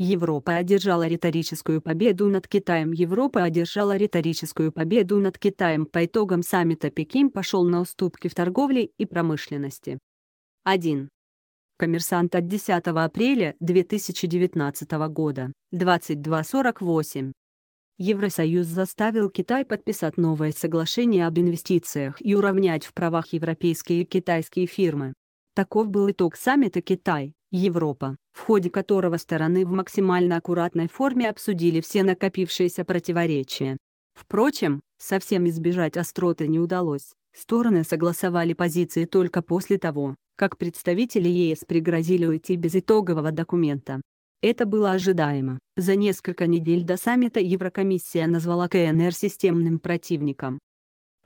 Европа одержала риторическую победу над Китаем. Европа одержала риторическую победу над Китаем. По итогам саммита Пекин пошел на уступки в торговле и промышленности. 1. Коммерсант от 10 апреля 2019 года, 22.48. Евросоюз заставил Китай подписать новое соглашение об инвестициях и уравнять в правах европейские и китайские фирмы. Таков был итог саммита Китай, Европа, в ходе которого стороны в максимально аккуратной форме обсудили все накопившиеся противоречия. Впрочем, совсем избежать остроты не удалось, стороны согласовали позиции только после того, как представители ЕС пригрозили уйти без итогового документа. Это было ожидаемо. За несколько недель до саммита Еврокомиссия назвала КНР системным противником.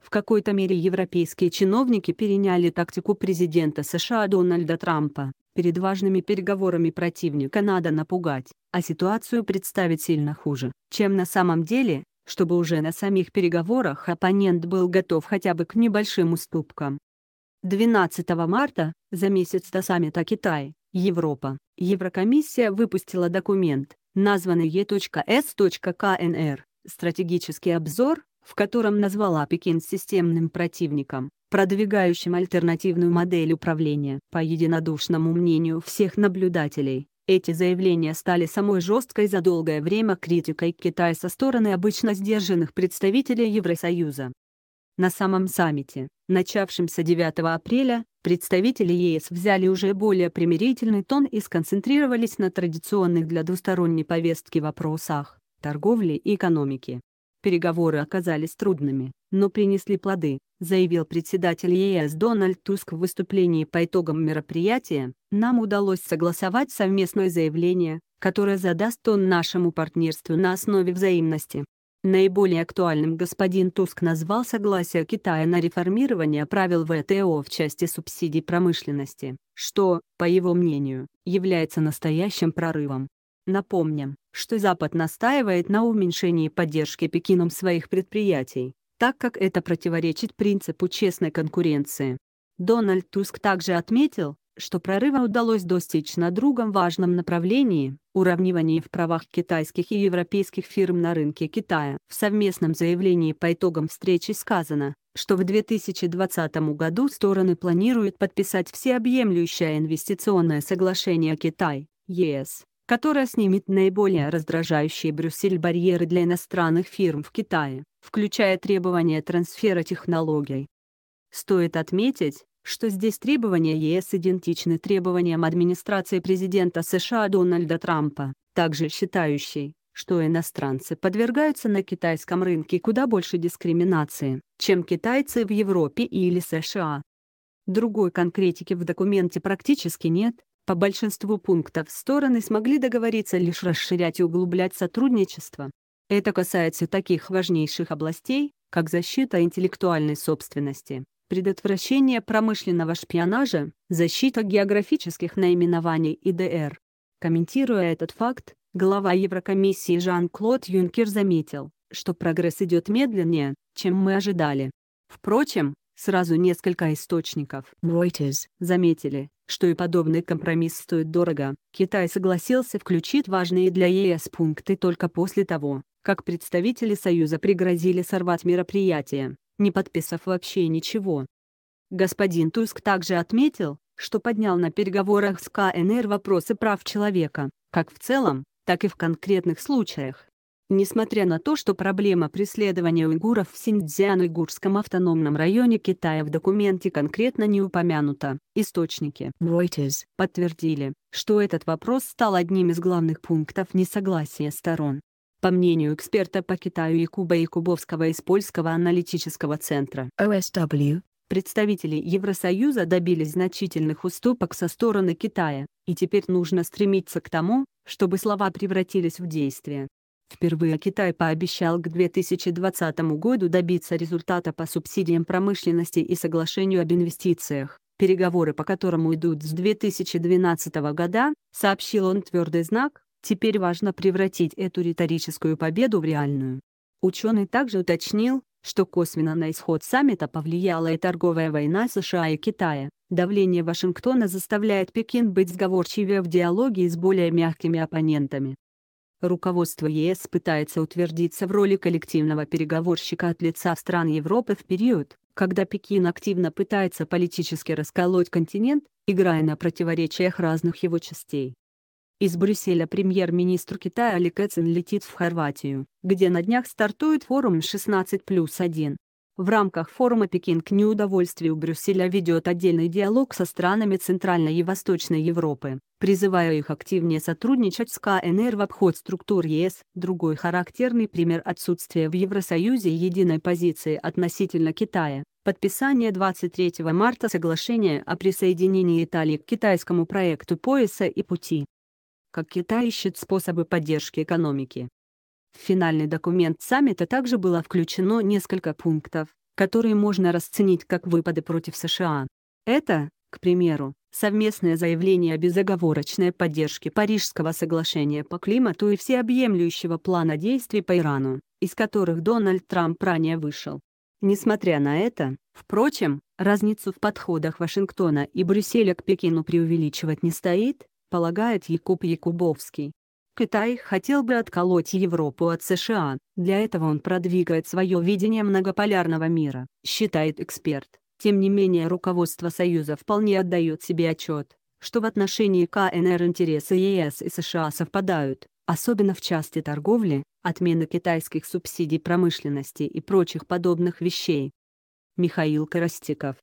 В какой-то мере европейские чиновники переняли тактику президента США Дональда Трампа, Перед важными переговорами противника надо напугать, а ситуацию представить сильно хуже, чем на самом деле, чтобы уже на самих переговорах оппонент был готов хотя бы к небольшим уступкам. 12 марта, за месяц до саммита Китай, Европа, Еврокомиссия выпустила документ, названный E.S.КНР «Стратегический обзор», в котором назвала Пекин системным противником, продвигающим альтернативную модель управления. По единодушному мнению всех наблюдателей, эти заявления стали самой жесткой за долгое время критикой Китая со стороны обычно сдержанных представителей Евросоюза. На самом саммите, начавшемся 9 апреля, представители ЕС взяли уже более примирительный тон и сконцентрировались на традиционных для двусторонней повестки вопросах – торговли и экономики. Переговоры оказались трудными, но принесли плоды, заявил председатель ЕС Дональд Туск в выступлении по итогам мероприятия, нам удалось согласовать совместное заявление, которое задаст тон нашему партнерству на основе взаимности. Наиболее актуальным господин Туск назвал согласие Китая на реформирование правил ВТО в части субсидий промышленности, что, по его мнению, является настоящим прорывом. Напомним, что Запад настаивает на уменьшении поддержки Пекином своих предприятий, так как это противоречит принципу честной конкуренции. Дональд Туск также отметил, что прорыва удалось достичь на другом важном направлении – уравнивании в правах китайских и европейских фирм на рынке Китая. В совместном заявлении по итогам встречи сказано, что в 2020 году стороны планируют подписать всеобъемлющее инвестиционное соглашение Китай, ЕС, которая снимет наиболее раздражающие Брюссель барьеры для иностранных фирм в Китае, включая требования трансфера технологий. Стоит отметить, что здесь требования ЕС идентичны требованиям администрации президента США Дональда Трампа, также считающей, что иностранцы подвергаются на китайском рынке куда больше дискриминации, чем китайцы в Европе или США. Другой конкретики в документе практически нет, по большинству пунктов стороны смогли договориться лишь расширять и углублять сотрудничество. Это касается таких важнейших областей, как защита интеллектуальной собственности, предотвращение промышленного шпионажа, защита географических наименований и ДР. Комментируя этот факт, глава Еврокомиссии Жан-Клод Юнкер заметил, что прогресс идет медленнее, чем мы ожидали. Впрочем, Сразу несколько источников Reuters заметили, что и подобный компромисс стоит дорого. Китай согласился включить важные для ЕС пункты только после того, как представители Союза пригрозили сорвать мероприятие, не подписав вообще ничего. Господин Туск также отметил, что поднял на переговорах с КНР вопросы прав человека, как в целом, так и в конкретных случаях. Несмотря на то, что проблема преследования уйгуров в Синьцзян-Уйгурском автономном районе Китая в документе конкретно не упомянута, источники Reuters подтвердили, что этот вопрос стал одним из главных пунктов несогласия сторон. По мнению эксперта по Китаю Якуба Якубовского из Польского аналитического центра OSW, представители Евросоюза добились значительных уступок со стороны Китая, и теперь нужно стремиться к тому, чтобы слова превратились в действия. Впервые Китай пообещал к 2020 году добиться результата по субсидиям промышленности и соглашению об инвестициях, переговоры по которому идут с 2012 года, сообщил он твердый знак, теперь важно превратить эту риторическую победу в реальную. Ученый также уточнил, что косвенно на исход саммита повлияла и торговая война США и Китая. Давление Вашингтона заставляет Пекин быть сговорчивее в диалоге с более мягкими оппонентами. Руководство ЕС пытается утвердиться в роли коллективного переговорщика от лица стран Европы в период, когда Пекин активно пытается политически расколоть континент, играя на противоречиях разных его частей. Из Брюсселя премьер-министр Китая Ли Кэцин летит в Хорватию, где на днях стартует форум 16 плюс 1, в рамках форума Пекин к неудовольствию Брюсселя ведет отдельный диалог со странами Центральной и Восточной Европы, призывая их активнее сотрудничать с КНР в обход структур ЕС. Другой характерный пример отсутствия в Евросоюзе единой позиции относительно Китая – подписание 23 марта соглашения о присоединении Италии к китайскому проекту пояса и пути. Как Китай ищет способы поддержки экономики в финальный документ саммита также было включено несколько пунктов, которые можно расценить как выпады против США. Это, к примеру, совместное заявление о безоговорочной поддержке Парижского соглашения по климату и всеобъемлющего плана действий по Ирану, из которых Дональд Трамп ранее вышел. Несмотря на это, впрочем, разницу в подходах Вашингтона и Брюсселя к Пекину преувеличивать не стоит, полагает Якуб Якубовский. Китай хотел бы отколоть Европу от США, для этого он продвигает свое видение многополярного мира, считает эксперт. Тем не менее руководство Союза вполне отдает себе отчет, что в отношении КНР интересы ЕС и США совпадают, особенно в части торговли, отмены китайских субсидий промышленности и прочих подобных вещей. Михаил Коростиков